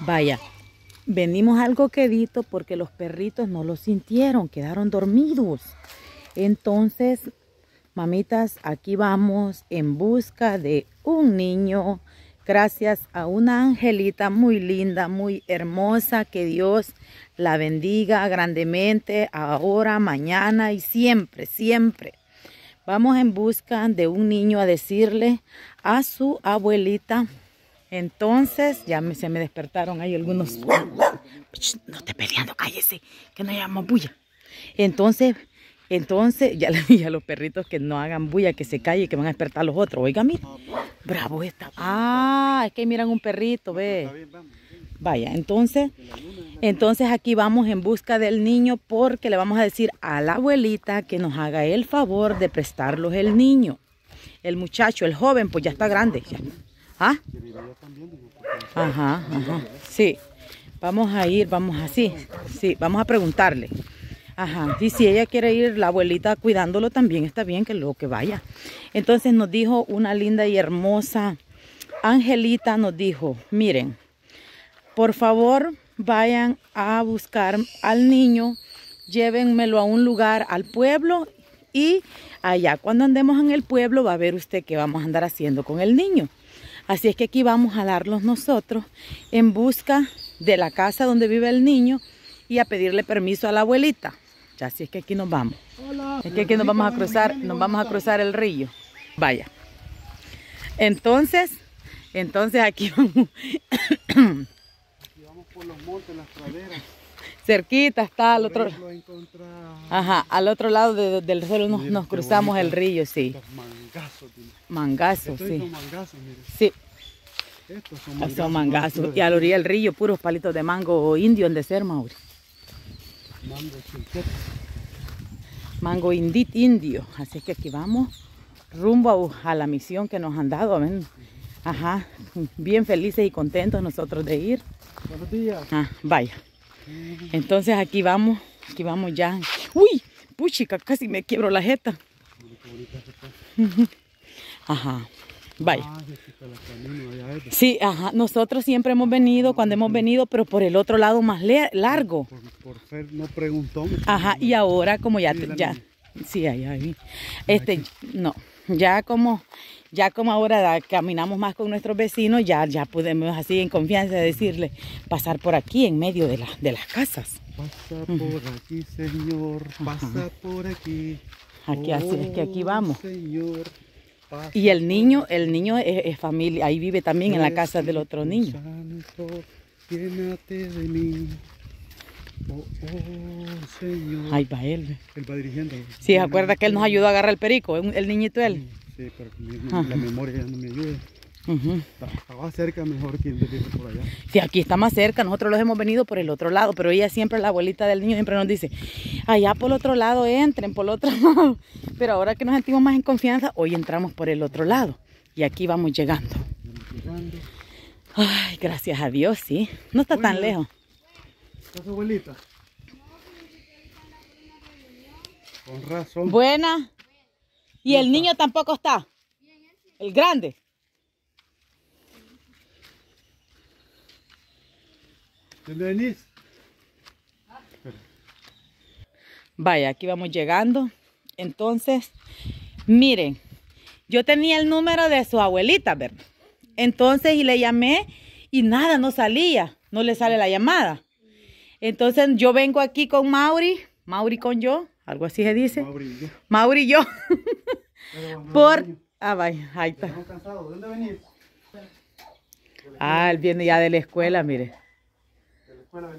Vaya, venimos algo quedito porque los perritos no lo sintieron, quedaron dormidos. Entonces, mamitas, aquí vamos en busca de un niño. Gracias a una angelita muy linda, muy hermosa, que Dios la bendiga grandemente ahora, mañana y siempre, siempre. Vamos en busca de un niño a decirle a su abuelita entonces, ya se me despertaron hay algunos... No te peleando, cállese, que no más bulla. Entonces, entonces, ya le dije a los perritos que no hagan bulla, que se calle, que van a despertar los otros. Oiga, mira, bravo esta Ah, es que miran un perrito, ve. Vaya, entonces, entonces aquí vamos en busca del niño porque le vamos a decir a la abuelita que nos haga el favor de prestarlos el niño. El muchacho, el joven, pues ya está grande. Ya. ¿Ah? Ajá, ajá. Sí. Vamos a ir, vamos así. Sí, vamos a preguntarle. Ajá. Y si ella quiere ir, la abuelita cuidándolo también está bien que lo que vaya. Entonces nos dijo una linda y hermosa Angelita nos dijo, miren, por favor vayan a buscar al niño, llévenmelo a un lugar, al pueblo y allá cuando andemos en el pueblo va a ver usted qué vamos a andar haciendo con el niño. Así es que aquí vamos a darlos nosotros en busca de la casa donde vive el niño y a pedirle permiso a la abuelita. Así es que aquí nos vamos. es que aquí nos vamos a cruzar, nos vamos a cruzar el río. Vaya. Entonces, entonces aquí vamos. Aquí vamos por los montes, las praderas cerquita está al otro ajá al otro lado del suelo nos, cruzamos el río sí mangazos mangazos sí sí estos son mangazos, y al orilla del río puros palitos de mango indio en de ser Mauri mango mango indit indio así que aquí vamos rumbo a, la misión que nos han dado ajá bien felices y contentos nosotros de ir buenos días ah, vaya entonces aquí vamos, aquí vamos ya. ¡Uy! Puchica, casi me quiebro la jeta. Ajá. Vaya. Sí, ajá. Nosotros siempre hemos venido cuando hemos venido, pero por el otro lado más largo. Por, ser no preguntó. Ajá, y ahora como ya, ya, sí, ahí, ahí. Este, no, ya como ya como ahora caminamos más con nuestros vecinos, ya, ya podemos así en confianza decirle pasar por aquí en medio de, de las casas. Pasa por aquí, señor, pasa por aquí. Aquí así es que aquí vamos. Oh, y el niño, el niño es, familia, ahí vive también en la casa del otro niño. Oh, oh, señor. Ahí va él. Él va dirigiendo. Sí, ¿se acuerda que él nos ayudó a agarrar el perico? El niñito él. Sí, pero la memoria ya no me ayuda. Está más cerca mejor que por allá. Sí, aquí está más cerca. Nosotros los hemos venido por el otro lado, pero ella siempre, la abuelita del niño, siempre nos dice, allá por el otro lado entren, por el otro lado. Pero ahora que nos sentimos más en confianza, hoy entramos por el otro lado. Y aquí vamos llegando. Vamos llegando. Ay, gracias a Dios, sí. No está tan lejos. ¿Estás abuelita? Con razón. Buena. Y el niño tampoco está. El grande. ¿Dónde Vaya, aquí vamos llegando. Entonces, miren, yo tenía el número de su abuelita, ¿verdad? Entonces, y le llamé y nada, no salía, no le sale la llamada. Entonces, yo vengo aquí con Mauri, Mauri con yo, algo así se dice. Mauri y yo. Mauri y yo. Por... Ah, vaya, ahí está. Ah, él viene ya de la escuela, mire. ¿De ah.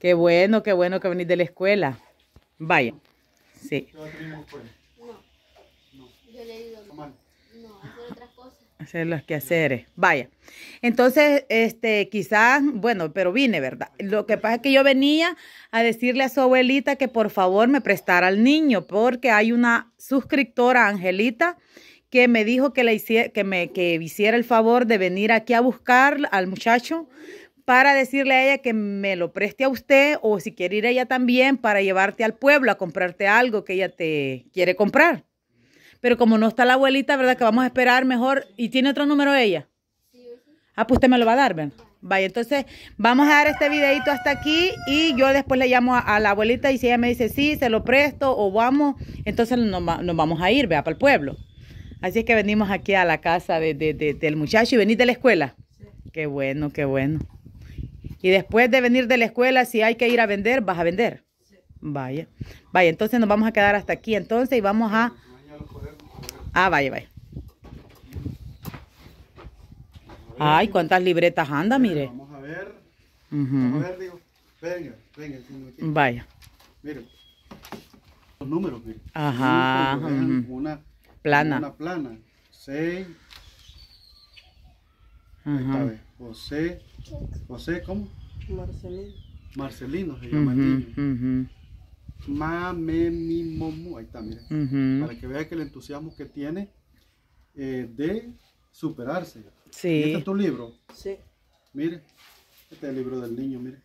Qué bueno, qué bueno que venís de la escuela. Vaya. Sí. Yo le digo Hacer los quehaceres. Vaya. Entonces, este, quizás, bueno, pero vine, ¿verdad? Lo que pasa es que yo venía a decirle a su abuelita que por favor me prestara al niño, porque hay una suscriptora, Angelita, que me dijo que, le que me que hiciera el favor de venir aquí a buscar al muchacho para decirle a ella que me lo preste a usted o si quiere ir ella también para llevarte al pueblo a comprarte algo que ella te quiere comprar. Pero como no está la abuelita, ¿verdad? Que vamos a esperar mejor. ¿Y tiene otro número ella? Ah, pues usted me lo va a dar, ¿verdad? Vaya, entonces vamos a dar este videito hasta aquí y yo después le llamo a, la abuelita y si ella me dice sí, se lo presto o vamos, entonces nos, vamos a ir, vea, para el pueblo. Así es que venimos aquí a la casa de, de, del muchacho y venís de la escuela. Qué bueno, qué bueno. Y después de venir de la escuela, si hay que ir a vender, vas a vender. Vaya, vaya, entonces nos vamos a quedar hasta aquí entonces y vamos a... Ah, vaya, vaya. Ay, cuántas libretas anda, mire. Vamos a ver. Vamos a ver, digo. Venga, venga. Vaya. Miren. Los números, mire. Ajá. Una plana. Una plana. 6. Ajá. -huh. José. José, ¿cómo? Marcelino. Marcelino se llama el niño momo, ahí está, para que veas que el entusiasmo que tiene eh, de superarse. Sí. este es tu libro. Sí. Mire, este es el libro del niño, mire.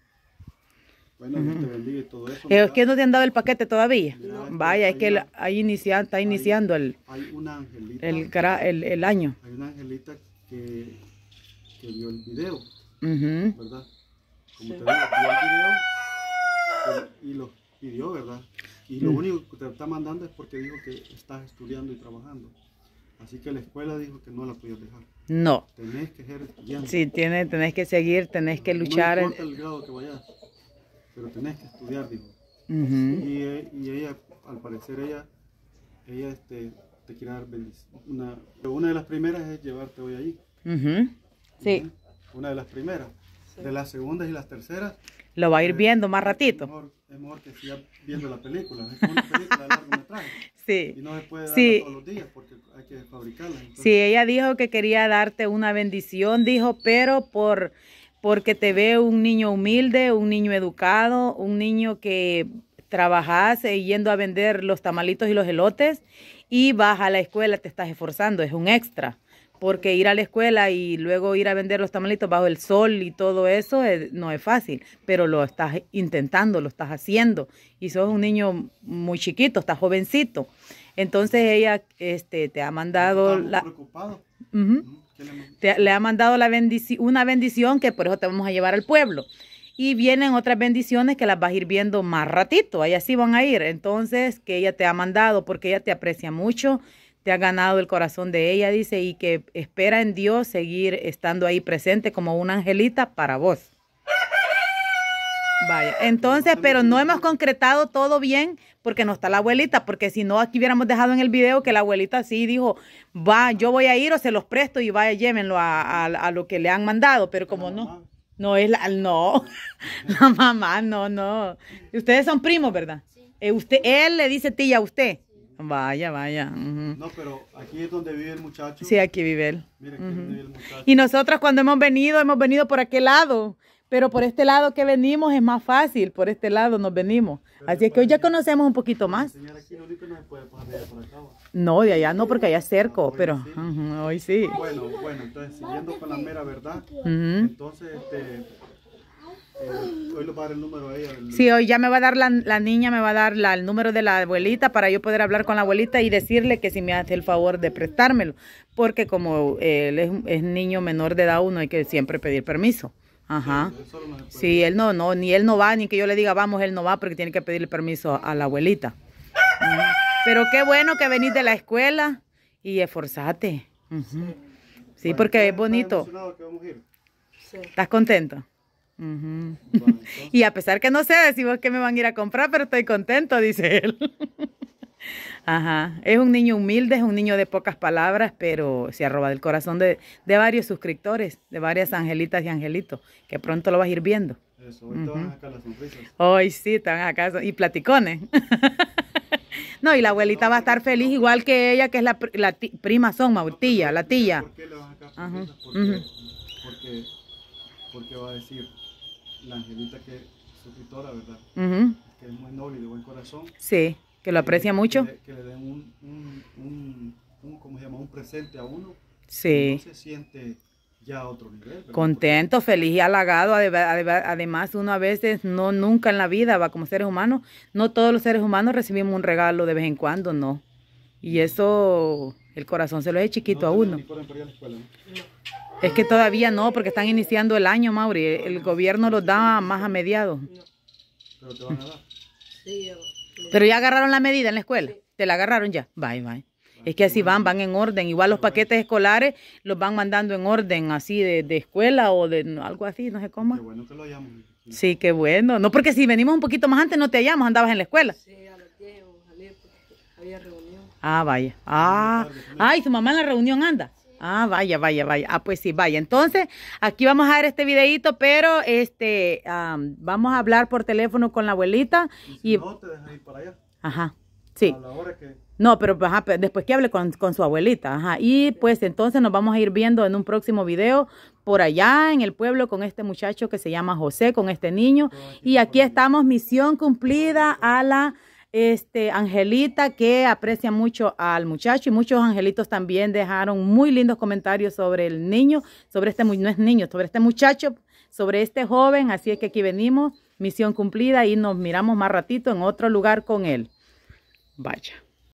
Bueno, Dios te bendiga y todo eso. Es eh, que no te han dado el paquete todavía. Este, Vaya, es que ahí está iniciando el, hay una angelita, el, año. Hay una angelita que, vio el video, ¿verdad? Como te digo, vio el video y los y ¿verdad? Y lo mm. único que te está mandando es porque dijo que estás estudiando y trabajando. Así que la escuela dijo que no la podías dejar. No. Tenés que ser estudiante. Sí, tiene, tenés que seguir, tenés que luchar. No importa el grado que vayas, pero tenés que estudiar, dijo. y, eh, y, ella, al parecer, ella, ella este, te quiere dar bendición. Una, una de las primeras es llevarte hoy allí. Sí. Una de las primeras. De las segundas y las terceras. Lo va a ir eh, viendo más ratito viendo la película. Sí. Y no se puede todos los días porque hay que fabricarla. Sí, ella dijo que quería darte una bendición, dijo, pero por porque te veo un niño humilde, un niño educado, un niño que trabajas yendo a vender los tamalitos y los elotes y vas a la escuela, te estás esforzando, es un extra porque ir a la escuela y luego ir a vender los tamalitos bajo el sol y todo eso eh, no es fácil, pero lo estás intentando, lo estás haciendo y sos un niño muy chiquito, estás jovencito. Entonces ella este, te ha mandado la... Preocupado. Mm, le ha mandado la una bendición que por eso te vamos a llevar al pueblo. Y vienen otras bendiciones que las vas a ir viendo más ratito, ahí así van a ir. Entonces, que ella te ha mandado porque ella te aprecia mucho, te ha ganado el corazón de ella, dice, y que espera en Dios seguir estando ahí presente como una angelita para vos. Vaya, entonces, pero no hemos concretado todo bien porque no está la abuelita, porque si no, aquí hubiéramos dejado en el video que la abuelita sí dijo, va, yo voy a ir o se los presto y vaya, llévenlo a, lo que le han mandado, pero como no, no es la, no, la mamá, no, no. Ustedes son primos, ¿verdad? Eh, usted, él le dice tía a usted. Vaya, vaya. No, pero aquí es donde vive el muchacho. Sí, aquí vive él. Mira, aquí vive el muchacho. Y nosotros cuando hemos venido, hemos venido por aquel lado. Pero por este lado que venimos es más fácil, por este lado nos venimos. Así es que hoy ya conocemos un poquito más. no, pasar de por no, de allá no, porque allá es cerco, ah, pero hoy sí. Bueno, bueno, entonces siguiendo con la mera verdad, entonces este, eh, hoy va a dar el número Sí, hoy ya me va a dar la, niña, me va a dar el número de la abuelita para yo poder hablar con la abuelita y decirle que si me hace el favor de prestármelo. Porque como él es, niño menor de edad, uno hay que siempre pedir permiso. Ajá. Sí, él no, no, ni él no va, ni que yo le diga vamos, él no va porque tiene que pedirle permiso a la abuelita. Pero qué bueno que venís de la escuela y esforzate. Sí, porque es bonito. ¿Estás contento? y a pesar que no sé si vos que me van a ir a comprar, pero estoy contento, dice él. Ajá, es un niño humilde, es un niño de pocas palabras, pero se arroba del corazón de, varios suscriptores, de varias angelitas y angelitos, que pronto lo vas a ir viendo. Eso, hoy te van Hoy sí, te acá y platicones. no, y la abuelita va a estar feliz igual que ella, que es la, prima son, la tía. ¿Por qué a va a decir la angelita que es ¿verdad? Que es muy noble y de buen corazón. Sí, que lo aprecia mucho. Que le, den un, presente a uno. Sí. se siente ya a otro nivel. Contento, feliz y halagado. Además, uno a veces, no nunca en la vida, va como seres humanos, no todos los seres humanos recibimos un regalo de vez en cuando, no. Y eso, el corazón se lo es chiquito a uno. Es que todavía no, porque están iniciando el año, Mauri. El gobierno los da más a mediados. Pero te van a dar. Pero ya agarraron la medida en la escuela. Te la agarraron ya. Bye, bye. Es que así van, van en orden. Igual los paquetes escolares los van mandando en orden, así de, de escuela o de algo así, no sé cómo. Qué bueno que lo hallamos. Sí, qué bueno. No, porque si venimos un poquito más antes no te hallamos, andabas en la escuela. Sí, a los 10 o había reunión. Ah, vaya. Ah, ay, su mamá en la reunión anda. Ah, vaya, vaya, vaya. Ah, pues sí, vaya. Entonces, aquí vamos a ver este videito, pero este, vamos a hablar por teléfono con la abuelita. Y, no, te dejas ir para allá. Ajá, sí. A la hora que... No, pero después que hable con, con, su abuelita. Ajá. Y pues entonces nos vamos a ir viendo en un próximo video por allá en el pueblo con este muchacho que se llama José, con este niño. Este y aquí estamos, misión cumplida a la este, Angelita, que aprecia mucho al muchacho y muchos angelitos también dejaron muy lindos comentarios sobre el niño, sobre este, no es niño, sobre este muchacho, sobre este joven, así es que aquí venimos, misión cumplida y nos miramos más ratito en otro lugar con él. Vaya.